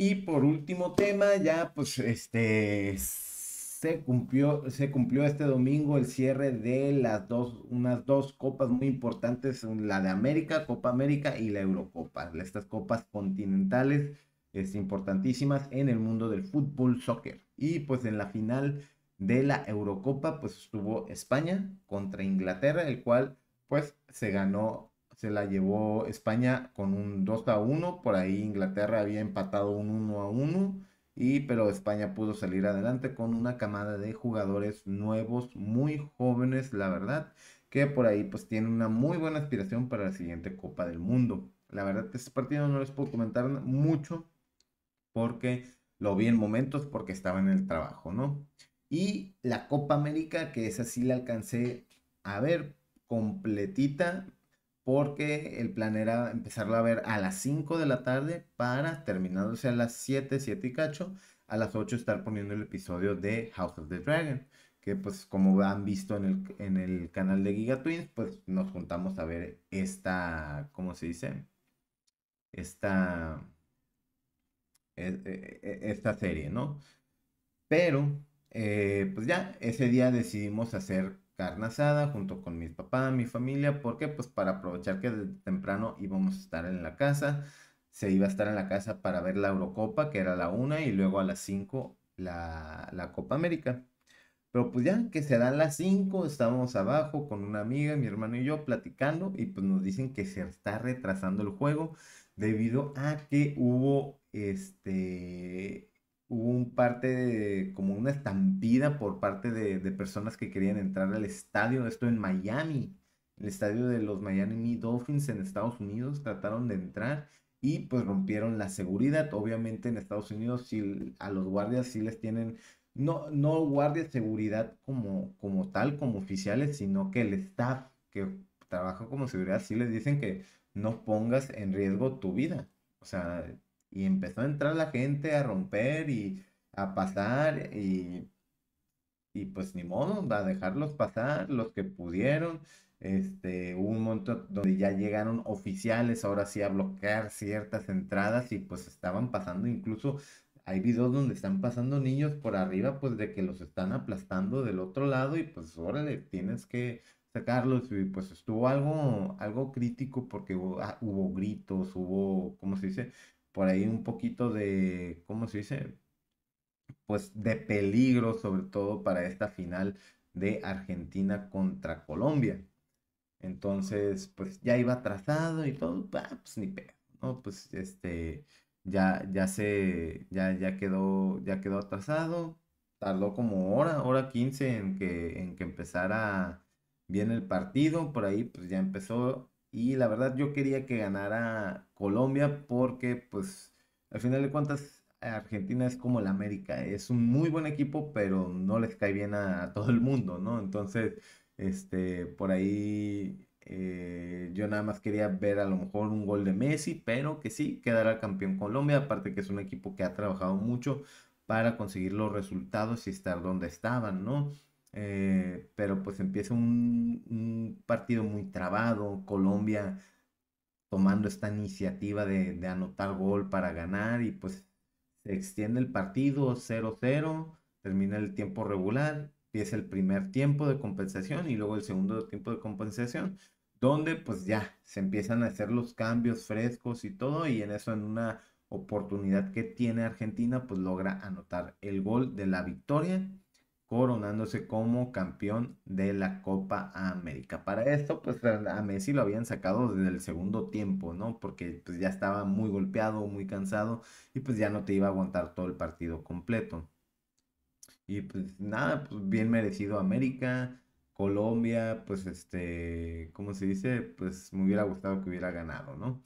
Y por último tema, ya pues este se cumplió, se cumplió este domingo el cierre de las dos, unas dos copas muy importantes, la de América, Copa América y la Eurocopa. Estas copas continentales es, importantísimas en el mundo del fútbol, soccer. Y pues en la final de la Eurocopa, pues estuvo España contra Inglaterra, el cual pues se ganó se la llevó España con un 2 a 1, por ahí Inglaterra había empatado un 1 a 1 y pero España pudo salir adelante con una camada de jugadores nuevos, muy jóvenes, la verdad, que por ahí pues tiene una muy buena aspiración para la siguiente Copa del Mundo. La verdad que este partido no les puedo comentar mucho porque lo vi en momentos porque estaba en el trabajo, ¿no? Y la Copa América, que esa sí la alcancé a ver completita, porque el plan era empezarlo a ver a las 5 de la tarde para terminándose a las 7, 7 y cacho, a las 8 estar poniendo el episodio de House of the Dragon, que pues como han visto en el, en el canal de Giga Twins, pues nos juntamos a ver esta, ¿cómo se dice? Esta, e, e, e, esta serie, ¿no? Pero, eh, pues ya, ese día decidimos hacer carne asada junto con mis papás, mi familia, porque pues para aprovechar que desde temprano íbamos a estar en la casa, se iba a estar en la casa para ver la Eurocopa, que era la una, y luego a las 5 la, la, Copa América. Pero pues ya que se dan las 5, estábamos abajo con una amiga, mi hermano y yo platicando, y pues nos dicen que se está retrasando el juego debido a que hubo este hubo un parte de, como una estampida por parte de, de, personas que querían entrar al estadio, esto en Miami, el estadio de los Miami Dolphins en Estados Unidos, trataron de entrar y pues rompieron la seguridad. Obviamente en Estados Unidos si... a los guardias sí les tienen, no, no guardias seguridad como, como tal, como oficiales, sino que el staff que trabaja como seguridad sí les dicen que no pongas en riesgo tu vida. O sea, y empezó a entrar la gente a romper y a pasar y, y pues ni modo, a dejarlos pasar los que pudieron. Este, hubo un montón donde ya llegaron oficiales ahora sí a bloquear ciertas entradas y pues estaban pasando incluso hay videos donde están pasando niños por arriba pues de que los están aplastando del otro lado y pues órale, tienes que sacarlos y pues estuvo algo algo crítico porque hubo ah, gritos, hubo, ¿cómo se dice? por ahí un poquito de, ¿cómo se dice? Pues de peligro, sobre todo para esta final de Argentina contra Colombia. Entonces, pues ya iba atrasado y todo, ah, pues ni pega, ¿no? Pues este, ya, ya se, ya, ya quedó, ya quedó atrasado. Tardó como hora, hora quince en que, en que empezara bien el partido. Por ahí, pues ya empezó y la verdad yo quería que ganara Colombia porque pues al final de cuentas Argentina es como la América, es un muy buen equipo, pero no les cae bien a, todo el mundo, ¿no? Entonces, este, por ahí eh, yo nada más quería ver a lo mejor un gol de Messi, pero que sí, quedara campeón Colombia, aparte que es un equipo que ha trabajado mucho para conseguir los resultados y estar donde estaban, ¿no? Eh, pero pues empieza un, partido muy trabado, Colombia tomando esta iniciativa de, de anotar gol para ganar y pues se extiende el partido 0-0, termina el tiempo regular, empieza el primer tiempo de compensación y luego el segundo tiempo de compensación, donde pues ya se empiezan a hacer los cambios frescos y todo y en eso en una oportunidad que tiene Argentina pues logra anotar el gol de la victoria coronándose como campeón de la Copa América. Para esto, pues a Messi lo habían sacado desde el segundo tiempo, ¿no? Porque pues, ya estaba muy golpeado, muy cansado y pues ya no te iba a aguantar todo el partido completo. Y pues nada, pues bien merecido América, Colombia, pues este, ¿cómo se dice? Pues me hubiera gustado que hubiera ganado, ¿no?